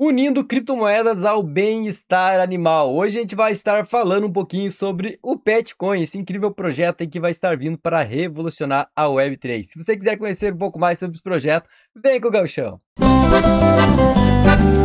unindo criptomoedas ao bem-estar animal. Hoje a gente vai estar falando um pouquinho sobre o Petcoin, esse incrível projeto que vai estar vindo para revolucionar a Web3. Se você quiser conhecer um pouco mais sobre esse projeto, vem com o Galchão. Música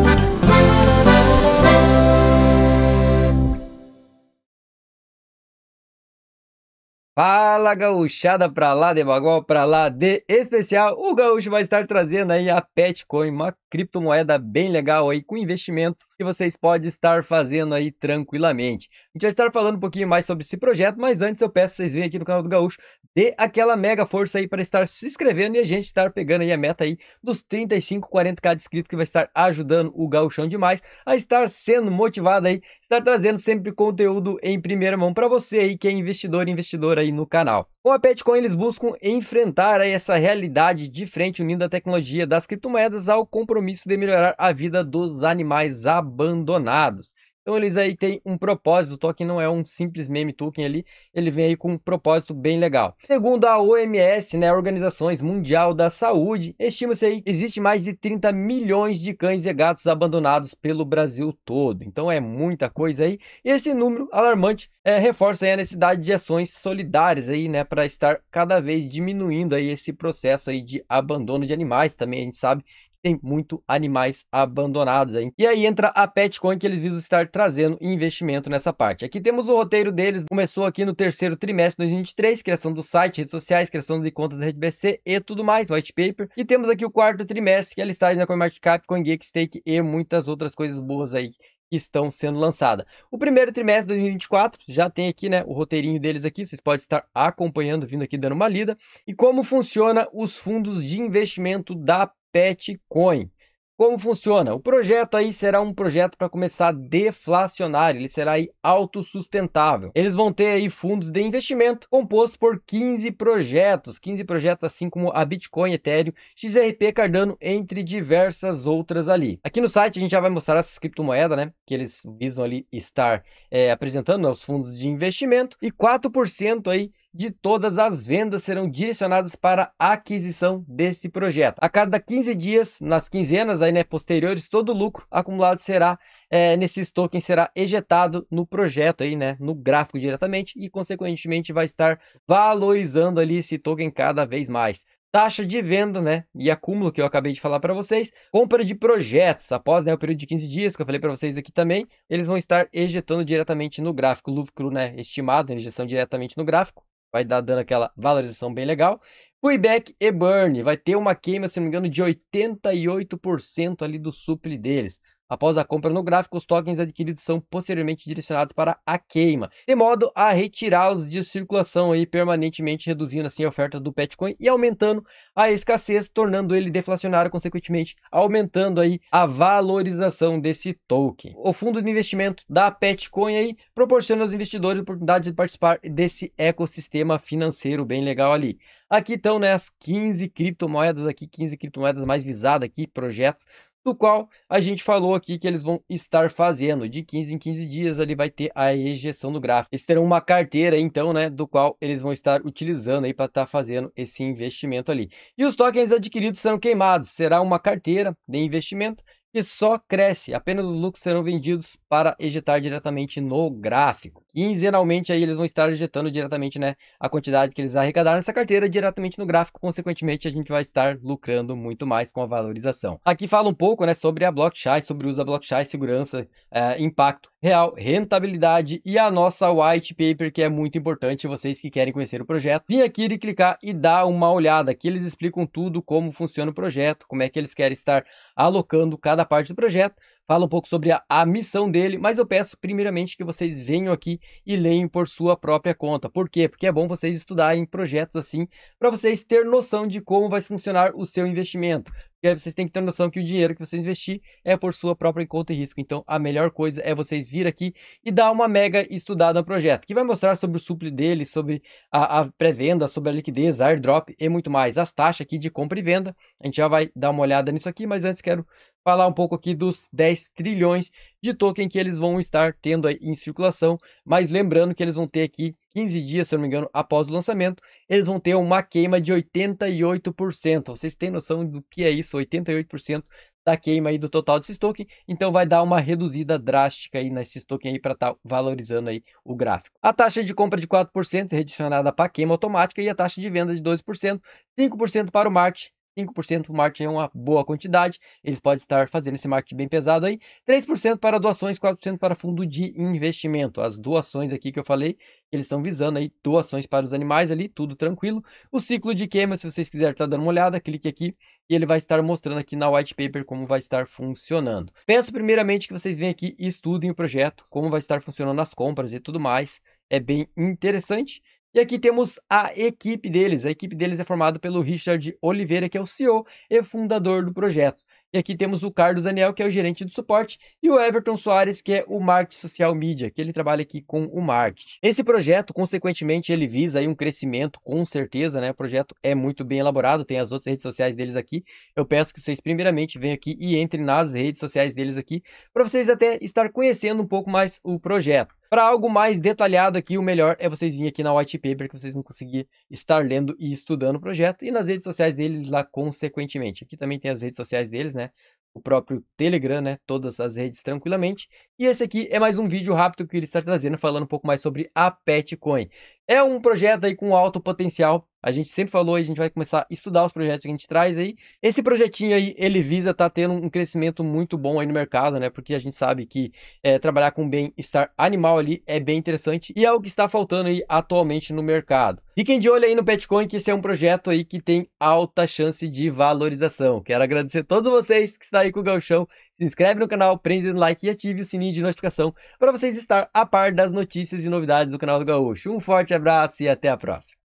Fala gaúchada pra lá de bagual, pra lá de especial. O gaúcho vai estar trazendo aí a Petcoin, uma criptomoeda bem legal aí com investimento que vocês podem estar fazendo aí tranquilamente. A gente vai estar falando um pouquinho mais sobre esse projeto, mas antes eu peço vocês venham aqui no canal do Gaúcho, dê aquela mega força aí para estar se inscrevendo e a gente estar pegando aí a meta aí dos 35, 40k de inscritos que vai estar ajudando o Gauchão demais a estar sendo motivado aí, estar trazendo sempre conteúdo em primeira mão para você aí que é investidor e investidora aí no canal. Com a Petcoin eles buscam enfrentar aí essa realidade de frente unindo a tecnologia das criptomoedas ao compromisso de melhorar a vida dos animais abandonados. Então eles aí têm um propósito, o token não é um simples meme token ali, ele vem aí com um propósito bem legal. Segundo a OMS, né, Organizações Mundial da Saúde, estima-se aí que existe mais de 30 milhões de cães e gatos abandonados pelo Brasil todo. Então é muita coisa aí. E esse número alarmante é, reforça a necessidade de ações solidárias aí, né, para estar cada vez diminuindo aí esse processo aí de abandono de animais. Também a gente sabe tem muito animais abandonados. aí E aí entra a Petcoin que eles visam estar trazendo investimento nessa parte. Aqui temos o roteiro deles, começou aqui no terceiro trimestre de 2023, criação do site, redes sociais, criação de contas da RedBC e tudo mais, white paper. E temos aqui o quarto trimestre, que é a listagem da CoinMarketCap, CoinGeekStake e muitas outras coisas boas aí que estão sendo lançadas. O primeiro trimestre de 2024 já tem aqui, né, o roteirinho deles aqui, vocês podem estar acompanhando, vindo aqui dando uma lida, e como funciona os fundos de investimento da Petcoin. Como funciona? O projeto aí será um projeto para começar deflacionário, ele será aí autossustentável. Eles vão ter aí fundos de investimento compostos por 15 projetos, 15 projetos assim como a Bitcoin, Ethereum, XRP, Cardano, entre diversas outras ali. Aqui no site a gente já vai mostrar essas criptomoedas, né, que eles visam ali estar é, apresentando aos né, fundos de investimento e 4% aí de todas as vendas serão direcionados para a aquisição desse projeto. A cada 15 dias, nas quinzenas aí, né, posteriores, todo o lucro acumulado será é, nesses tokens será ejetado no projeto aí, né, no gráfico diretamente e consequentemente vai estar valorizando ali esse token cada vez mais taxa de venda, né? E acúmulo que eu acabei de falar para vocês, compra de projetos, após né, o período de 15 dias que eu falei para vocês aqui também, eles vão estar ejetando diretamente no gráfico, lucro, né, estimado, injeção diretamente no gráfico vai dar dando aquela valorização bem legal. Pullback e burn, vai ter uma queima, se não me engano, de 88% ali do supli deles. Após a compra no gráfico, os tokens adquiridos são posteriormente direcionados para a queima, de modo a retirá-los de circulação e permanentemente reduzindo assim a oferta do Bitcoin e aumentando a escassez, tornando ele deflacionário, consequentemente aumentando aí a valorização desse token. O fundo de investimento da Bitcoin aí proporciona aos investidores a oportunidade de participar desse ecossistema financeiro bem legal ali. Aqui estão né, as 15 criptomoedas aqui, 15 criptomoedas mais visadas aqui, projetos, do qual a gente falou aqui que eles vão estar fazendo. De 15 em 15 dias ali vai ter a ejeção do gráfico. Eles terão uma carteira então, né, do qual eles vão estar utilizando aí para estar tá fazendo esse investimento ali. E os tokens adquiridos serão queimados. Será uma carteira de investimento que só cresce. Apenas os lucros serão vendidos para ejetar diretamente no gráfico. Quinzenalmente aí eles vão estar injetando diretamente né, a quantidade que eles arrecadaram nessa carteira diretamente no gráfico, consequentemente a gente vai estar lucrando muito mais com a valorização. Aqui fala um pouco né, sobre a blockchain, sobre o uso da blockchain, segurança, é, impacto real, rentabilidade e a nossa white paper que é muito importante vocês que querem conhecer o projeto. Vim aqui e clicar e dar uma olhada. Aqui eles explicam tudo como funciona o projeto, como é que eles querem estar alocando cada parte do projeto fala um pouco sobre a, a missão dele, mas eu peço primeiramente que vocês venham aqui e leiam por sua própria conta. Por quê? Porque é bom vocês estudarem projetos assim para vocês ter noção de como vai funcionar o seu investimento. E aí vocês têm que ter noção que o dinheiro que vocês investir é por sua própria conta e risco. Então a melhor coisa é vocês vir aqui e dar uma mega estudada no projeto, que vai mostrar sobre o suple dele, sobre a, a pré-venda, sobre a liquidez, airdrop e muito mais. As taxas aqui de compra e venda. A gente já vai dar uma olhada nisso aqui, mas antes quero falar um pouco aqui dos 10 trilhões de token que eles vão estar tendo em circulação, mas lembrando que eles vão ter aqui 15 dias, se eu não me engano, após o lançamento, eles vão ter uma queima de 88%. Vocês têm noção do que é isso? 88% da queima aí do total desse token, então vai dar uma reduzida drástica aí nesse token aí para estar tá valorizando aí o gráfico. A taxa de compra é de 4% redicionada adicionada para queima automática e a taxa de venda é de 2%, 5% para o marketing, 5% marketing é uma boa quantidade, eles podem estar fazendo esse marketing bem pesado aí. 3% para doações, 4% para fundo de investimento. As doações aqui que eu falei, eles estão visando aí doações para os animais ali, tudo tranquilo. O ciclo de queima, se vocês quiserem estar dando uma olhada, clique aqui e ele vai estar mostrando aqui na white paper como vai estar funcionando. Peço primeiramente que vocês venham aqui e estudem o projeto, como vai estar funcionando as compras e tudo mais. É bem interessante. E aqui temos a equipe deles. A equipe deles é formada pelo Richard Oliveira, que é o CEO e fundador do projeto. E aqui temos o Carlos Daniel, que é o gerente do suporte, e o Everton Soares, que é o marketing social media, que ele trabalha aqui com o marketing. Esse projeto, consequentemente, ele visa aí um crescimento, com certeza, né? O projeto é muito bem elaborado, tem as outras redes sociais deles aqui. Eu peço que vocês primeiramente venham aqui e entrem nas redes sociais deles aqui, para vocês até estar conhecendo um pouco mais o projeto. Para algo mais detalhado aqui, o melhor é vocês virem aqui na white paper que vocês vão conseguir estar lendo e estudando o projeto e nas redes sociais deles lá consequentemente. Aqui também tem as redes sociais deles, né? O próprio Telegram, né? Todas as redes tranquilamente. E esse aqui é mais um vídeo rápido que ele está trazendo falando um pouco mais sobre a Petcoin. É um projeto aí com alto potencial. A gente sempre falou, a gente vai começar a estudar os projetos que a gente traz aí. Esse projetinho aí, ele visa tá tendo um crescimento muito bom aí no mercado, né? Porque a gente sabe que é, trabalhar com bem-estar animal ali é bem interessante e é o que está faltando aí atualmente no mercado. Fiquem de olho aí no Petcoin, que esse é um projeto aí que tem alta chance de valorização. Quero agradecer a todos vocês que estão aí com o Galchão se inscreve no canal, prende o like e ative o sininho de notificação para vocês estar a par das notícias e novidades do canal do Gaúcho. Um forte abraço e até a próxima.